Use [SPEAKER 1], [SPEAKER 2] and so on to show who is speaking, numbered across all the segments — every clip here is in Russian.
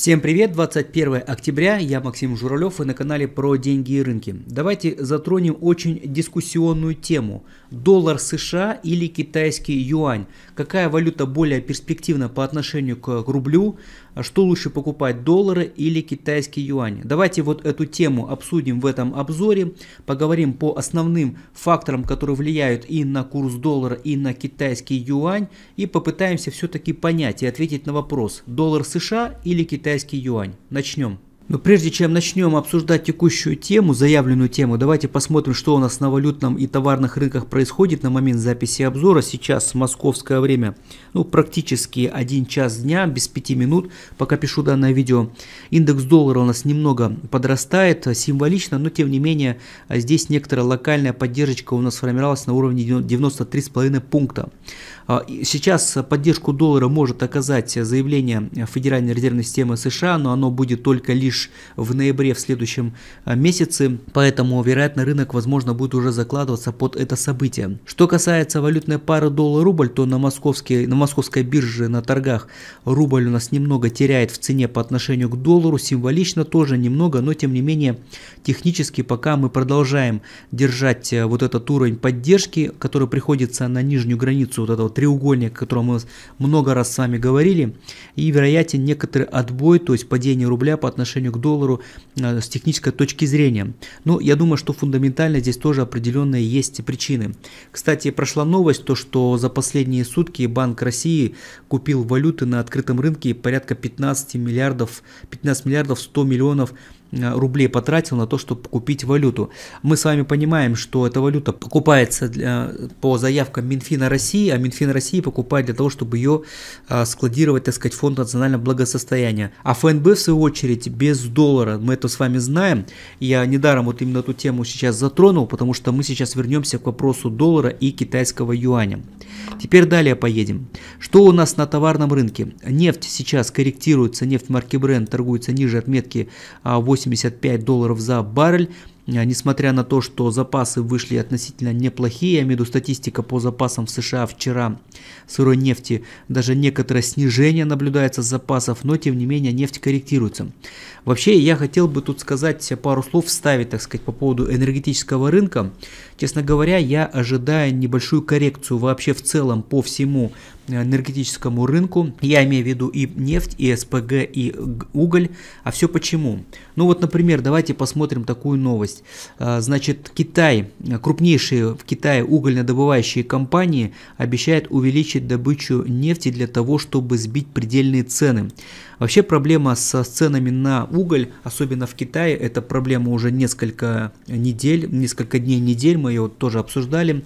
[SPEAKER 1] Всем привет, 21 октября, я Максим Журавлев и на канале про деньги и рынки. Давайте затронем очень дискуссионную тему. Доллар США или китайский юань? Какая валюта более перспективна по отношению к рублю? Что лучше покупать, доллары или китайский юань? Давайте вот эту тему обсудим в этом обзоре, поговорим по основным факторам, которые влияют и на курс доллара, и на китайский юань, и попытаемся все-таки понять и ответить на вопрос, доллар США или китайский китайский юань. Начнем. Но прежде чем начнем обсуждать текущую тему, заявленную тему, давайте посмотрим, что у нас на валютном и товарных рынках происходит на момент записи обзора. Сейчас московское время, ну практически 1 час дня, без 5 минут, пока пишу данное видео. Индекс доллара у нас немного подрастает, символично, но тем не менее здесь некоторая локальная поддержка у нас сформировалась на уровне 93,5 пункта. А, сейчас поддержку доллара может оказать заявление Федеральной резервной системы США, но оно будет только лишь лишь в ноябре в следующем а, месяце, поэтому, вероятно, рынок, возможно, будет уже закладываться под это событие. Что касается валютной пары доллар-рубль, то на, московский, на московской бирже на торгах рубль у нас немного теряет в цене по отношению к доллару, символично тоже немного, но тем не менее технически пока мы продолжаем держать э, вот этот уровень поддержки, который приходится на нижнюю границу вот этого треугольника, о котором мы много раз с вами говорили, и вероятен некоторый отбой, то есть падение рубля по отношению отношению к доллару э, с технической точки зрения. Но я думаю, что фундаментально здесь тоже определенные есть причины. Кстати, прошла новость, то что за последние сутки Банк России купил валюты на открытом рынке порядка 15 миллиардов, 15 миллиардов 100 миллионов долларов Э, рублей потратил на то, чтобы купить валюту. Мы с вами понимаем, что эта валюта покупается для, по заявкам Минфина России, а Минфин России покупает для того, чтобы ее э, складировать, так сказать, в фонд национального благосостояния. А ФНБ, в свою очередь, без доллара, мы это с вами знаем, я недаром вот именно эту тему сейчас затронул, потому что мы сейчас вернемся к вопросу доллара и китайского юаня. Теперь далее поедем. Что у нас на товарном рынке? Нефть сейчас корректируется, нефть марки Brent торгуется ниже отметки 8 а, 85 долларов за баррель. Э, несмотря на то, что запасы вышли относительно неплохие, я имею в виду статистика по запасам в США вчера сырой нефти, даже некоторое снижение наблюдается с запасов, но тем не менее нефть корректируется. Вообще я хотел бы тут сказать пару слов, вставить, так сказать, по поводу энергетического рынка. Честно говоря, я ожидаю небольшую коррекцию вообще в целом по всему энергетическому рынку. Я имею в виду и нефть, и СПГ, и уголь. А все почему? Ну вот, например, давайте посмотрим такую новость. А, значит, Китай, крупнейшие в Китае угольнодобывающие компании обещают увеличить добычу нефти для того, чтобы сбить предельные цены. Вообще проблема со ценами на уголь, особенно в Китае, это проблема уже несколько недель, несколько дней, недель, мы ее тоже обсуждали.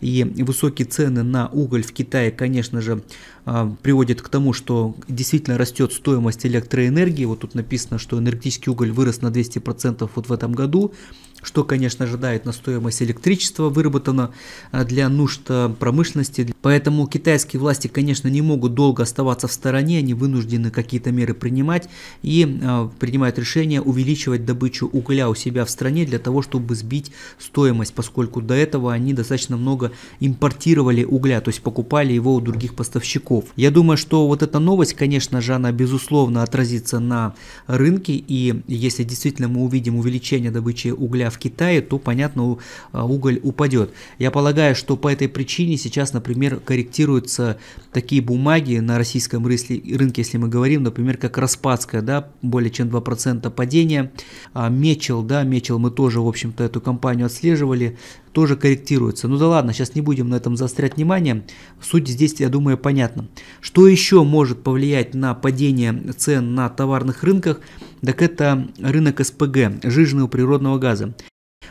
[SPEAKER 1] И высокие цены на уголь в Китае, конечно же, а, приводит к тому, что действительно растет стоимость электроэнергии. Вот тут написано, что энергетический уголь вырос на 200% вот в этом году что, конечно, ожидает на стоимость электричества, выработано э, для нужд э, промышленности. Поэтому китайские власти, конечно, не могут долго оставаться в стороне, они вынуждены какие-то меры принимать и э, принимают решение увеличивать добычу угля у себя в стране для того, чтобы сбить стоимость, поскольку до этого они достаточно много импортировали угля, то есть покупали его у других поставщиков. Я думаю, что вот эта новость, конечно же, она безусловно отразится на рынке, и если действительно мы увидим увеличение добычи угля в Китае, то, понятно, а, уголь упадет. Я полагаю, что по этой причине сейчас, например, корректируются такие бумаги на российском рынке, если мы говорим, например, как Распадская, да, более чем 2% падения, а, Мечел, да, Мечел мы тоже, в общем-то, эту компанию отслеживали, тоже корректируется. Ну да ладно, сейчас не будем на этом заострять внимание. Суть здесь, я думаю, понятна. Что еще может повлиять на падение цен на товарных рынках? Так это рынок СПГ, жиженного природного газа.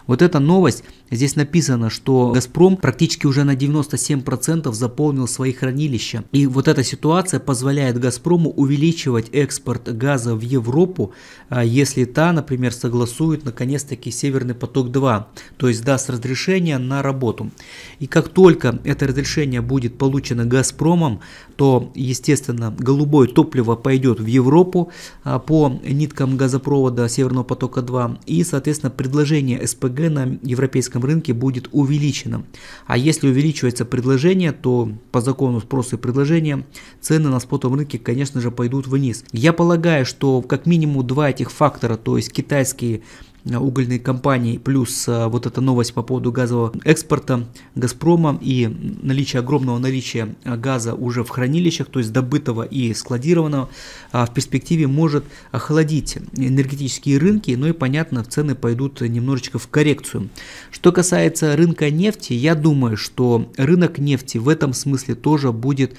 [SPEAKER 1] Вот эта новость, здесь написано, что «Газпром» практически уже на 97% заполнил свои хранилища. И вот эта ситуация позволяет «Газпрому» увеличивать экспорт газа в Европу, а, если та, например, согласует наконец-таки «Северный поток-2», то есть даст разрешение на работу. И как только это разрешение будет получено «Газпромом», то, естественно, голубое топливо пойдет в Европу а, по ниткам газопровода «Северного потока-2», и, соответственно, предложение СПГ LPG на европейском рынке будет увеличено. А если увеличивается предложение, то по закону спроса и предложения цены на спотовом рынке, конечно же, пойдут вниз. Я полагаю, что как минимум два этих фактора, то есть китайские Э, угольной компании, плюс э, вот эта новость по поводу газового экспорта Газпрома и наличие огромного наличия э, газа уже в хранилищах, то есть добытого и складированного, в перспективе может охладить энергетические рынки, ну и понятно, цены пойдут немножечко в коррекцию. Что касается рынка нефти, я думаю, что рынок нефти в этом смысле тоже будет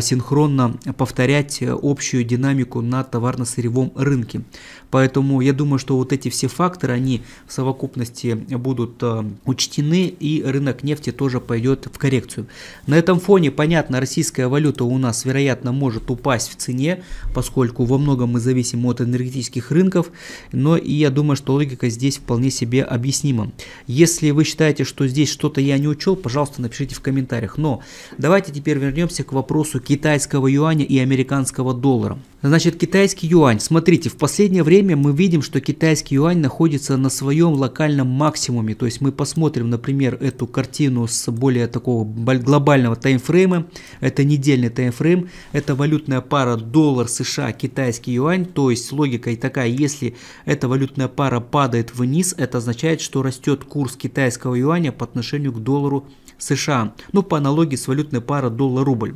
[SPEAKER 1] синхронно повторять общую динамику на товарно-сырьевом рынке. Поэтому я думаю, что вот эти все факторы, они в совокупности будут э, учтены, и рынок нефти тоже пойдет в коррекцию. На этом фоне, понятно, российская валюта у нас, вероятно, может упасть в цене, поскольку во многом мы зависим от энергетических рынков, но и я думаю, что логика здесь вполне себе объяснима. Если вы считаете, что здесь что-то я не учел, пожалуйста, напишите в комментариях. Но давайте теперь вернемся к вопросу китайского юаня и американского доллара. Значит, китайский юань, смотрите, в последнее время время мы видим, что китайский юань находится на своем локальном максимуме. То есть мы посмотрим, например, эту картину с более такого глобального таймфрейма. Это недельный таймфрейм. Это валютная пара доллар США, китайский юань. То есть логика и такая, если эта валютная пара падает вниз, это означает, что растет курс китайского юаня по отношению к доллару США. Ну, по аналогии с валютной парой доллар-рубль.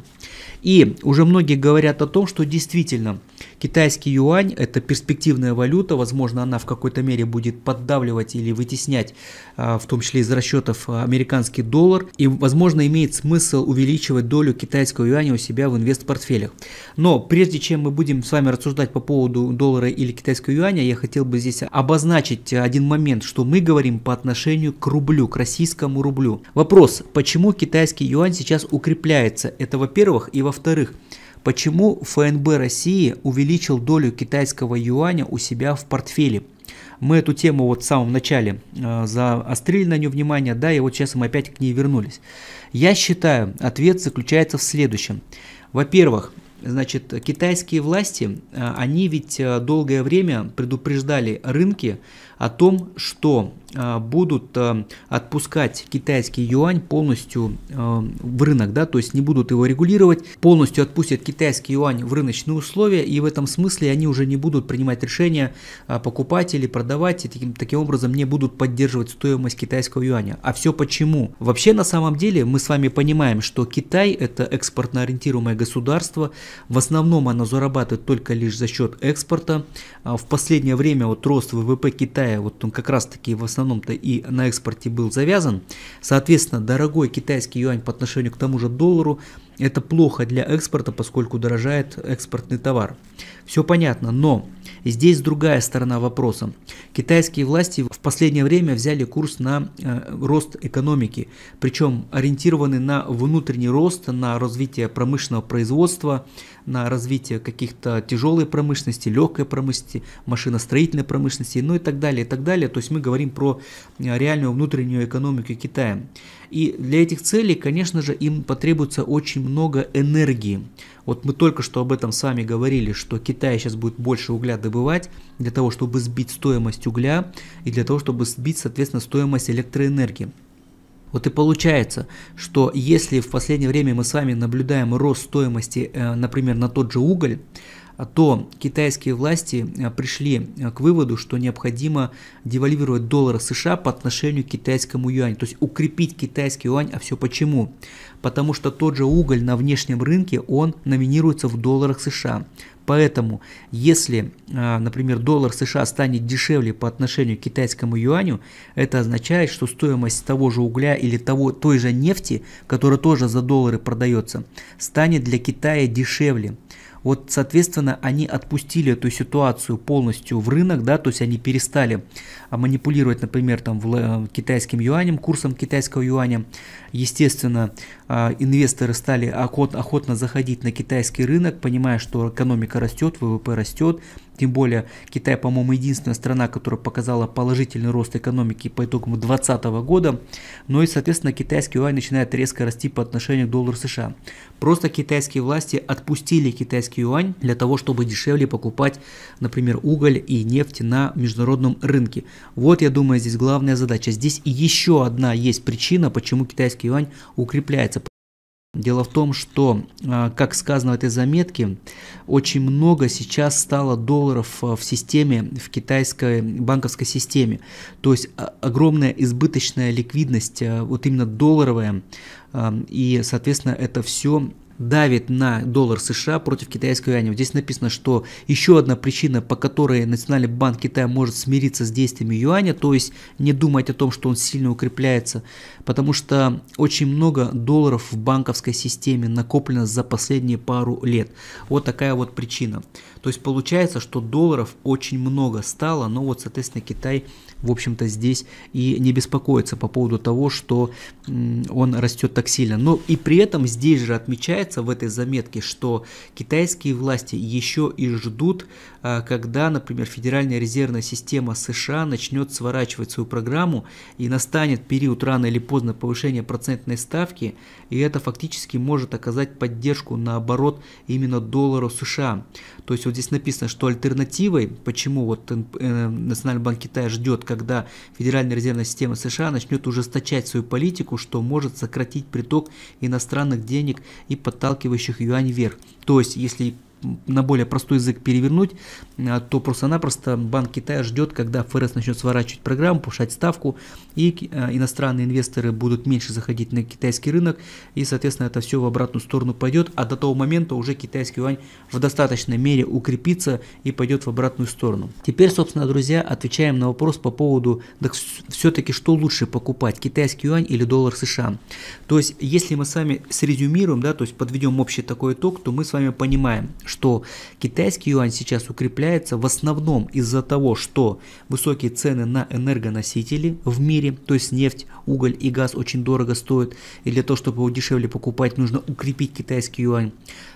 [SPEAKER 1] И уже многие говорят о том, что действительно – Китайский юань – это перспективная валюта, возможно, она в какой-то мере будет поддавливать или вытеснять, а, в том числе из расчетов, а, американский доллар, и, возможно, имеет смысл увеличивать долю китайского юаня у себя в инвест-портфелях. Но прежде чем мы будем с вами рассуждать по поводу доллара или китайского юаня, я хотел бы здесь обозначить один момент, что мы говорим по отношению к рублю, к российскому рублю. Вопрос, почему китайский юань сейчас укрепляется? Это во-первых, и во-вторых, Почему ФНБ России увеличил долю китайского юаня у себя в портфеле? Мы эту тему вот в самом начале э, заострили на нее внимание, да, и вот сейчас мы опять к ней вернулись. Я считаю, ответ заключается в следующем. Во-первых, значит, китайские власти, э, они ведь э, долгое время предупреждали рынки о том, что а, будут а, отпускать китайский юань полностью а, в рынок, да, то есть не будут его регулировать, полностью отпустят китайский юань в рыночные условия, и в этом смысле они уже не будут принимать решения покупать или продавать, и таким, таким образом не будут поддерживать стоимость китайского юаня. А все почему? Вообще на самом деле мы с вами понимаем, что Китай это экспортно ориентируемое государство, в основном оно зарабатывает только лишь за счет экспорта. В последнее время вот рост ВВП Китая Китая, вот он как раз-таки в основном-то и на экспорте был завязан. Соответственно, дорогой китайский юань по отношению к тому же доллару, это плохо для экспорта, поскольку дорожает экспортный товар. Все понятно, но Здесь другая сторона вопроса. Китайские власти в последнее время взяли курс на э, рост экономики, причем ориентированы на внутренний рост, на развитие промышленного производства, на развитие каких-то тяжелой промышленности, легкой промышленности, машиностроительной промышленности, ну и так далее, и так далее. То есть мы говорим про э, реальную внутреннюю экономику Китая. И для этих целей, конечно же, им потребуется очень много энергии. Вот мы только что об этом с вами говорили, что Китай сейчас будет больше угля добывать для того, чтобы сбить стоимость угля и для того, чтобы сбить, соответственно, стоимость электроэнергии. Вот и получается, что если в последнее время мы с вами наблюдаем рост стоимости, э, например, на тот же уголь, то китайские власти э, пришли э, к выводу, что необходимо девальвировать доллар США по отношению к китайскому юаню, то есть укрепить китайский юань, а все почему? Потому что тот же уголь на внешнем рынке, он номинируется в долларах США. Поэтому, если, э, например, доллар США станет дешевле по отношению к китайскому юаню, это означает, что стоимость того же угля или того, той же нефти, которая тоже за доллары продается, станет для Китая дешевле. Вот, соответственно, они отпустили эту ситуацию полностью в рынок, да, то есть они перестали а манипулировать, например, там, э, китайским юанем, курсом китайского юаня. Естественно, а, инвесторы стали охотно, охотно заходить на китайский рынок, понимая, что экономика растет, ВВП растет. Тем более, Китай, по-моему, единственная страна, которая показала положительный рост экономики по итогам 2020 года. Ну и, соответственно, китайский юань начинает резко расти по отношению к доллару США. Просто китайские власти отпустили китайский юань для того, чтобы дешевле покупать, например, уголь и нефть на международном рынке. Вот, я думаю, здесь главная задача. Здесь и еще одна есть причина, почему китайский юань укрепляется. Дело в том, что, а, как сказано в этой заметке, очень много сейчас стало долларов а, в системе, в китайской банковской системе. То есть а, огромная избыточная ликвидность, вот именно долларовая, и, соответственно, это все давит на доллар США против китайского юаня. Здесь написано, что еще одна причина, по которой Национальный банк Китая может смириться с действиями юаня, то есть не думать о том, что он сильно укрепляется, потому что очень много долларов в банковской системе накоплено за последние пару лет. Вот такая вот причина. То есть получается, что долларов очень много стало, но вот, соответственно, Китай, в общем-то, здесь и не беспокоится по поводу того, что он растет так сильно. Но и при этом здесь же отмечается, отмечается в этой заметке, что китайские власти еще и ждут, а, когда, например, Федеральная резервная система США начнет сворачивать свою программу и настанет период рано или поздно повышения процентной ставки, и это фактически может оказать поддержку наоборот именно доллару США. То есть вот здесь написано, что альтернативой, почему вот э, Национальный банк Китая ждет, когда Федеральная резервная система США начнет ужесточать свою политику, что может сократить приток иностранных денег и под подталкивающих юань вверх. То есть, если на более простой язык перевернуть, а, то просто-напросто Банк Китая ждет, когда ФРС начнет сворачивать программу, повышать ставку, и а, иностранные инвесторы будут меньше заходить на китайский рынок, и, соответственно, это все в обратную сторону пойдет, а до того момента уже китайский юань в достаточной мере укрепится и пойдет в обратную сторону. Теперь, собственно, друзья, отвечаем на вопрос по поводу, так все-таки что лучше покупать, китайский юань или доллар США? То есть, если мы с вами срезюмируем, да, то есть подведем общий такой итог, то мы с вами понимаем, что китайский юань сейчас укрепляется в основном из-за того, что высокие цены на энергоносители в мире, то есть нефть, уголь и газ очень дорого стоят, и для того, чтобы его дешевле покупать, нужно укрепить китайский юань.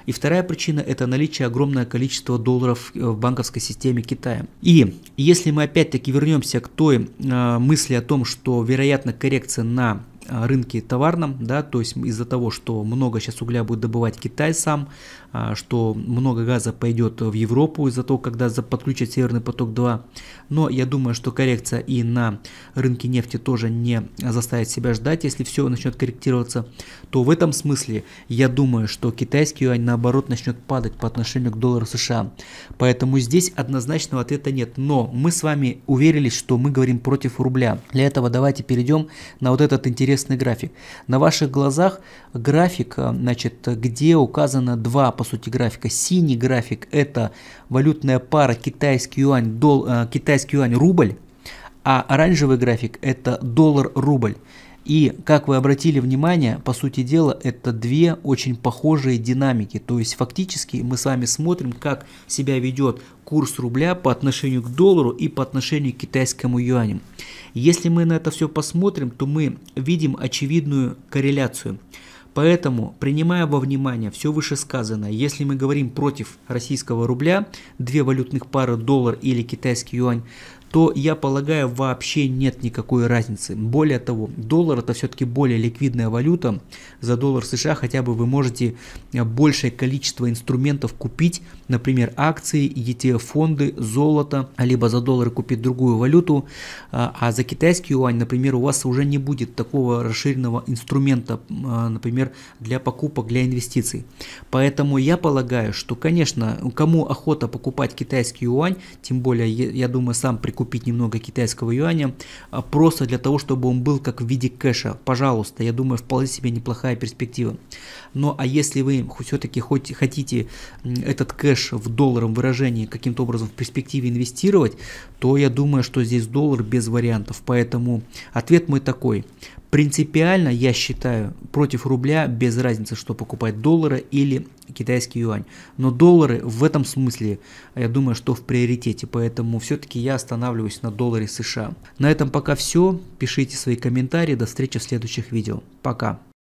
[SPEAKER 1] И вторая причина – это наличие огромного количества долларов э, в банковской системе Китая. И если мы опять-таки вернемся к той э, мысли о том, что вероятно коррекция на а, рынке товарном, да, то есть из-за того, что много сейчас угля будет добывать Китай сам, а, что много газа пойдет в Европу из-за того, когда подключат Северный поток-2. Но я думаю, что коррекция и на рынке нефти тоже не заставит себя ждать, если все начнет корректироваться, то в этом смысле я думаю, что китайский юань наоборот начнет падать по отношению к доллару США. Поэтому здесь однозначного ответа нет. Но мы с вами уверились, что мы говорим против рубля. Для этого давайте перейдем на вот этот интересный соответственный график. На ваших глазах график, э, значит, где указано два, по сути, графика. Синий график – это валютная пара китайский юань, дол, э, китайский юань рубль, а оранжевый график – это доллар-рубль. И, как вы обратили внимание, по сути дела, это две очень похожие динамики. То есть, фактически, мы с вами смотрим, как себя ведет курс рубля по отношению к доллару и по отношению к китайскому юаню. Если мы на это все посмотрим, то мы видим очевидную корреляцию. Поэтому, принимая во внимание все вышесказанное, если мы говорим против российского рубля, две валютных пары доллар или китайский юань, то я полагаю вообще нет никакой разницы. Более того, доллар это все-таки более ликвидная валюта. За доллар США хотя бы вы можете э, большее количество инструментов купить, например, акции, ETF-фонды, золото, либо за доллары купить другую валюту, а, а за китайский юань, например, у вас уже не будет такого расширенного инструмента, а, например, для покупок, для инвестиций. Поэтому я полагаю, что, конечно, кому охота покупать китайский юань, тем более, я думаю, сам прикольно купить немного китайского юаня, а, просто для того, чтобы он был как в виде кэша. Пожалуйста, я думаю, вполне себе неплохая перспектива. Но а если вы все-таки хоть хотите этот кэш в долларовом выражении каким-то образом в перспективе инвестировать, то я думаю, что здесь доллар без вариантов. Поэтому ответ мой такой. Принципиально, я считаю, против рубля без разницы, что покупать доллары или китайский юань. Но доллары в этом смысле, я думаю, что в приоритете, поэтому все-таки я останавливаюсь на долларе США. На этом пока все. Пишите свои комментарии. До встречи в следующих видео. Пока.